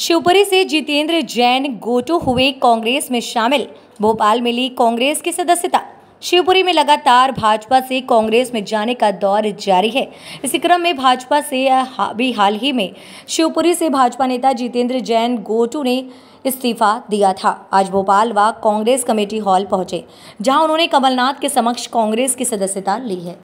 शिवपुरी से जितेंद्र जैन गोटो हुए कांग्रेस में शामिल भोपाल में ली कांग्रेस की सदस्यता शिवपुरी में लगातार भाजपा से कांग्रेस में जाने का दौर जारी है इसी क्रम में भाजपा से भी हाल ही में शिवपुरी से भाजपा नेता जितेंद्र जैन गोटू ने इस्तीफा दिया था आज भोपाल व कांग्रेस कमेटी हॉल पहुंचे जहां उन्होंने कमलनाथ के समक्ष कांग्रेस की सदस्यता ली है